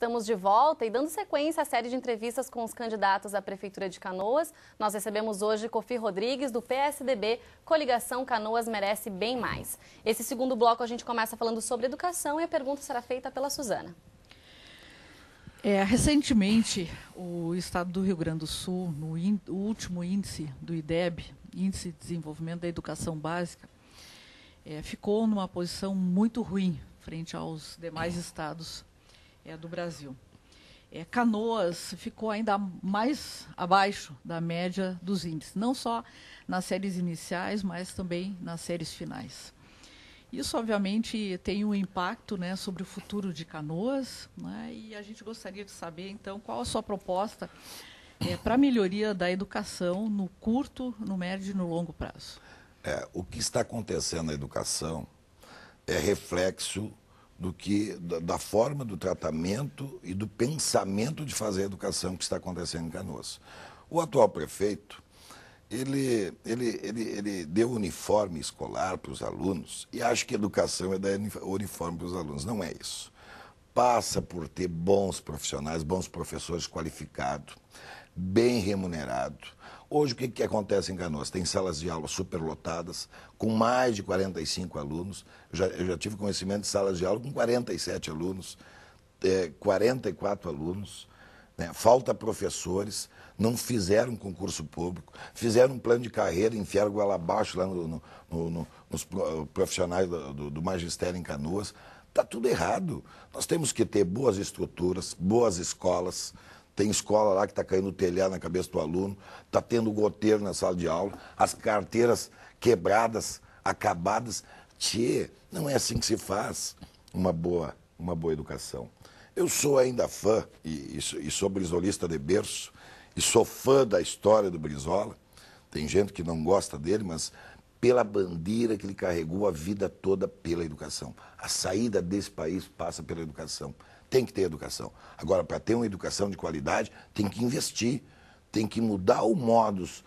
Estamos de volta e dando sequência à série de entrevistas com os candidatos à Prefeitura de Canoas, nós recebemos hoje Kofi Rodrigues, do PSDB, Coligação Canoas Merece Bem Mais. Esse segundo bloco a gente começa falando sobre educação e a pergunta será feita pela Suzana. É, recentemente, o Estado do Rio Grande do Sul, no in, último índice do IDEB, Índice de Desenvolvimento da Educação Básica, é, ficou numa posição muito ruim frente aos demais estados é, do Brasil. É, Canoas ficou ainda mais abaixo da média dos índices, não só nas séries iniciais, mas também nas séries finais. Isso, obviamente, tem um impacto né, sobre o futuro de Canoas, né, e a gente gostaria de saber, então, qual a sua proposta é, para a melhoria da educação no curto, no médio e no longo prazo. É, o que está acontecendo na educação é reflexo do que da, da, forma do tratamento e do pensamento de fazer educação que está acontecendo em Canoas. O atual prefeito, ele, ele, ele, ele deu uniforme escolar para os alunos e acha que educação é dar uniforme para os alunos. Não é isso. Passa por ter bons profissionais, bons professores qualificados, bem remunerados, Hoje, o que, que acontece em Canoas? Tem salas de aula superlotadas, com mais de 45 alunos. Eu já, eu já tive conhecimento de salas de aula com 47 alunos, é, 44 alunos. Né? Falta professores, não fizeram concurso público, fizeram um plano de carreira, enfiaram goela abaixo lá no, no, no, nos profissionais do, do, do magistério em Canoas. Está tudo errado. Nós temos que ter boas estruturas, boas escolas. Tem escola lá que está caindo telhado na cabeça do aluno, está tendo goteiro na sala de aula, as carteiras quebradas, acabadas. Tchê, não é assim que se faz uma boa, uma boa educação. Eu sou ainda fã, e, e, e sou brisolista de berço, e sou fã da história do Brizola. Tem gente que não gosta dele, mas pela bandeira que ele carregou a vida toda pela educação. A saída desse país passa pela educação tem que ter educação. Agora, para ter uma educação de qualidade, tem que investir, tem que mudar o modus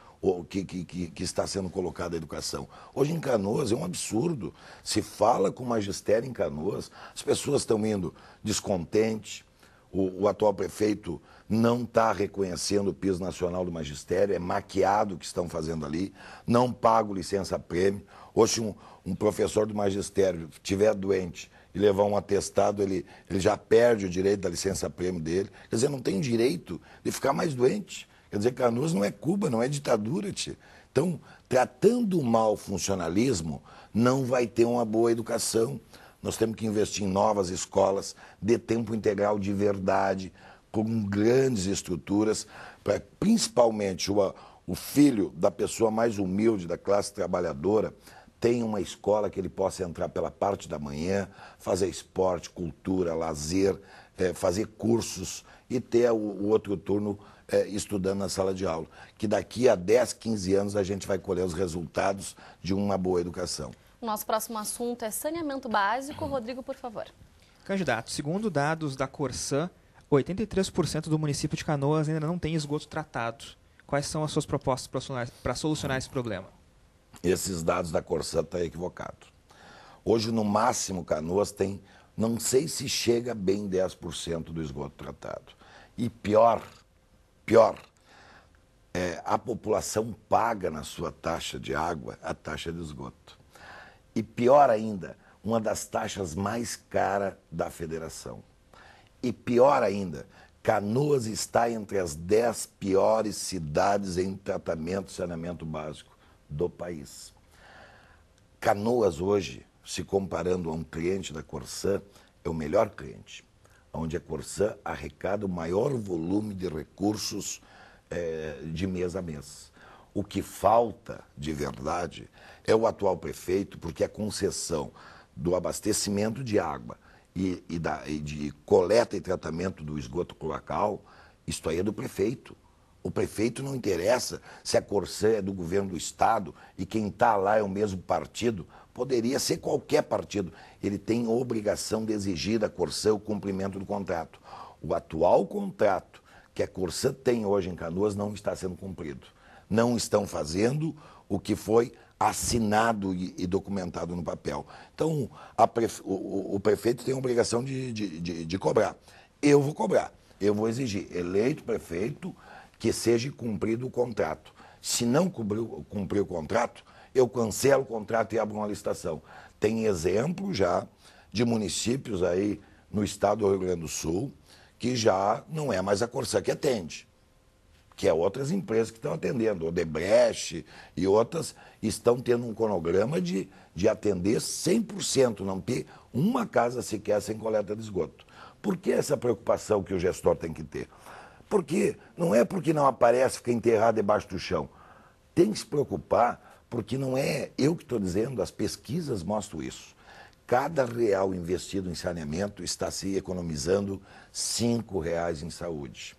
que, que, que, que está sendo colocada a educação. Hoje em Canoas é um absurdo. Se fala com o magistério em Canoas, as pessoas estão indo descontentes, o, o, atual prefeito não está reconhecendo o piso nacional do magistério, é maquiado o que estão fazendo ali, não pago licença prêmio. Hoje, um, um professor do magistério estiver doente e levar um atestado, ele, ele já perde o direito da licença-prêmio dele. Quer dizer, não tem direito de ficar mais doente. Quer dizer, Canoas não é Cuba, não é ditadura, tia. Então, tratando mal o funcionalismo, não vai ter uma boa educação. Nós temos que investir em novas escolas de tempo integral de verdade, com grandes estruturas, para principalmente o, o filho da pessoa mais humilde, da classe trabalhadora, tem uma escola que ele possa entrar pela parte da manhã, fazer esporte, cultura, lazer, é, fazer cursos e ter o, o outro turno é, estudando na sala de aula. Que daqui a 10, 15 anos a gente vai colher os resultados de uma boa educação. O nosso próximo assunto é saneamento básico. Rodrigo, por favor. Candidato, segundo dados da Corsã, 83% do município de Canoas ainda não tem esgoto tratado. Quais são as suas propostas para solucionar esse problema? esses dados da Corsã estão tá equivocados. Hoje, no máximo, Canoas tem, não sei se chega bem 10% do esgoto tratado. E pior, pior, é, a população paga na sua taxa de água a taxa de esgoto. E pior ainda, uma das taxas mais caras da federação. E pior ainda, Canoas está entre as 10 piores cidades em tratamento e saneamento básico do país. Canoas hoje, se comparando a um cliente da Corsã, é o melhor cliente, onde a Corsã arrecada o maior volume de recursos é, de mês a mês. O que falta de verdade é o atual prefeito, porque a concessão do abastecimento de água e, e, da, e de coleta e tratamento do esgoto cloacal, isto aí é do prefeito. O prefeito não interessa se a Corsã é do governo do Estado e quem está lá é o mesmo partido. Poderia ser qualquer partido. Ele tem obrigação de exigir da Corsã o cumprimento do contrato. O atual contrato que a Corsã tem hoje em Canoas não está sendo cumprido. Não estão fazendo o que foi assinado e, documentado no papel. Então, prefe... o, prefeito tem a obrigação de, de, de, de cobrar. Eu vou cobrar, eu vou exigir. Eleito prefeito que seja cumprido o contrato. Se não cumpriu, cumprir o contrato, eu cancelo o contrato e abro uma licitação. Tem exemplo já de municípios aí no estado do Rio Grande do Sul que já não é mais a Corsã que atende, que é outras empresas que estão atendendo, Odebrecht e outras estão tendo um cronograma de, de atender 100%, não ter uma casa sequer sem coleta de esgoto. Por que essa preocupação que o gestor tem que ter? Porque não é porque não aparece, fica enterrado debaixo do chão. Tem que se preocupar, porque não é eu que estou dizendo, as pesquisas mostram isso. Cada real investido em saneamento está se economizando cinco reais em saúde.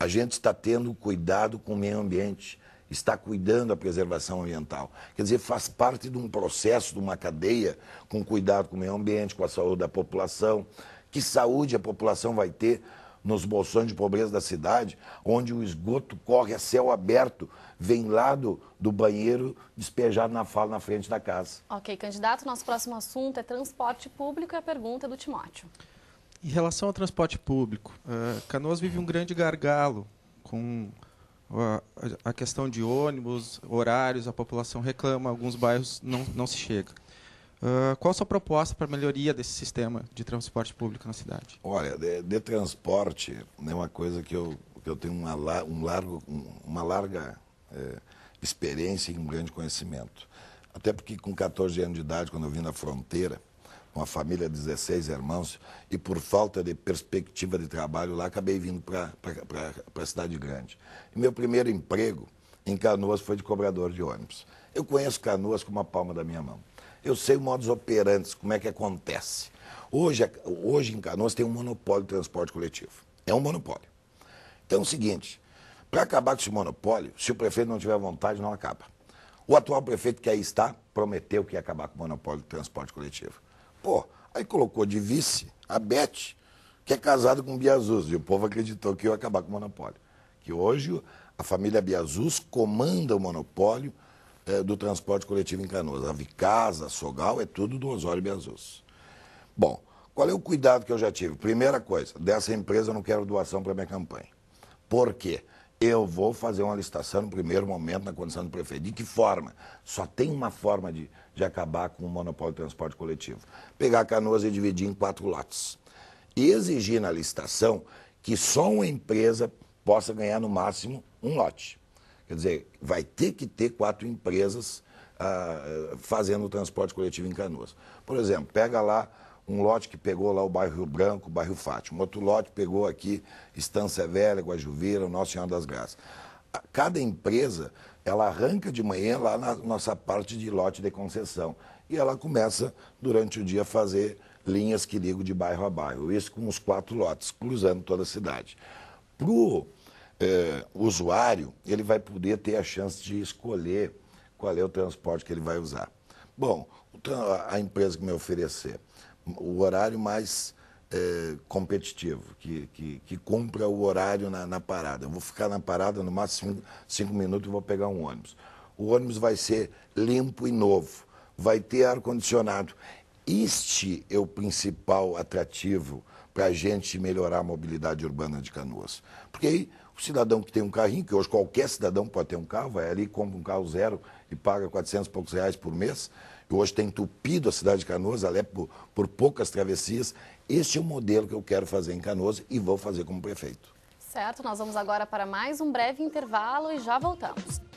A gente está tendo cuidado com o meio ambiente, está cuidando da preservação ambiental. Quer dizer, faz parte de um processo, de uma cadeia, com cuidado com o meio ambiente, com a saúde da população. Que saúde a população vai ter nos bolsões de pobreza da cidade, onde o esgoto corre a céu aberto, vem lá do, do banheiro despejado na fala na frente da casa. Ok, candidato, nosso próximo assunto é transporte público e a pergunta é do Timóteo. Em relação ao transporte público, uh, Canoas vive um grande gargalo com a questão de ônibus, horários, a população reclama, alguns bairros não, não se chega. Ah, qual a sua proposta para melhoria desse sistema de transporte público na cidade? Olha, de, de transporte é uma coisa que eu, que eu tenho uma, um largo, uma larga é, experiência e um grande conhecimento. Até porque com 14 anos de idade, quando eu vim na fronteira, uma família de 16 irmãos, e por falta de perspectiva de trabalho lá, acabei vindo para a cidade grande. E meu primeiro emprego em Canoas foi de cobrador de ônibus. Eu conheço Canoas com uma palma da minha mão eu sei o modus operandi, como é que acontece. Hoje, hoje em Canoas tem um monopólio de transporte coletivo. É um monopólio. Então é o seguinte, para acabar com esse monopólio, se o prefeito não tiver vontade, não acaba. O atual prefeito que aí está prometeu que ia acabar com o monopólio de transporte coletivo. Pô, aí colocou de vice a Beth, que é casada com o Biazuz, e o povo acreditou que ia acabar com o monopólio. Que hoje a família Biazuz comanda o monopólio eh, do transporte coletivo em Canoas. A Vicasa, a Sogal, é tudo do Osório Beazus. Bom, qual é o cuidado que eu já tive? Primeira coisa, dessa empresa eu não quero doação para minha campanha. Por quê? Eu vou fazer uma licitação no primeiro momento na condição de prefeito. De que forma? Só tem uma forma de, de acabar com o monopólio do transporte coletivo. Pegar canoas e dividir em quatro lotes. E exigir na licitação que só uma empresa possa ganhar no máximo um lote. Quer dizer, vai ter que ter quatro empresas ah, fazendo o transporte coletivo em Canoas. Por exemplo, pega lá um lote que pegou lá o bairro Rio Branco, o bairro Fátima. Outro lote pegou aqui Estância Velha, Guajuvira, nosso senhor das Graças. Cada empresa, ela arranca de manhã lá na nossa parte de lote de concessão. E ela começa, durante o dia, a fazer linhas que ligam de bairro a bairro. Isso com os quatro lotes, cruzando toda a cidade. Para é, usuário, ele vai poder ter a chance de escolher qual é o transporte que ele vai usar. Bom, a empresa que me oferecer o horário mais é, competitivo, que, que, que, cumpra o horário na, na, parada. Eu vou ficar na parada no máximo cinco, cinco minutos e vou pegar um ônibus. O ônibus vai ser limpo e novo, vai ter ar-condicionado. Este é o principal atrativo para a gente melhorar a mobilidade urbana de Canoas. Porque aí o cidadão que tem um carrinho, que hoje qualquer cidadão pode ter um carro, vai ali, compra um carro zero e paga 400 e poucos reais por mês, e hoje tem entupido a cidade de Canoas, é por, por poucas travessias. Este é o modelo que eu quero fazer em Canoas e vou fazer como prefeito. Certo, nós vamos agora para mais um breve intervalo e já voltamos.